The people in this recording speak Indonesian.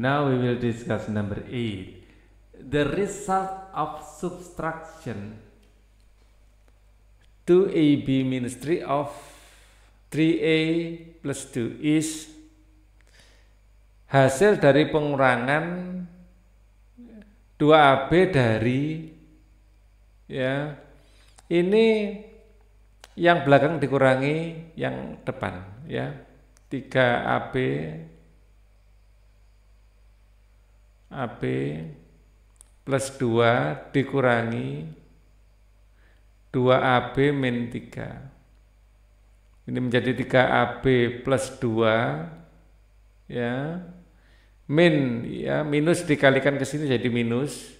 Now we will discuss number eight. The result of subtraction 2 AB minus 3 of 3A plus 2 is hasil dari pengurangan 2AB dari ya ini yang belakang dikurangi yang depan ya 3AB AB plus 2 dikurangi 2AB min 3. Ini menjadi 3AB plus 2 ya min ya minus dikalikan ke sini jadi minus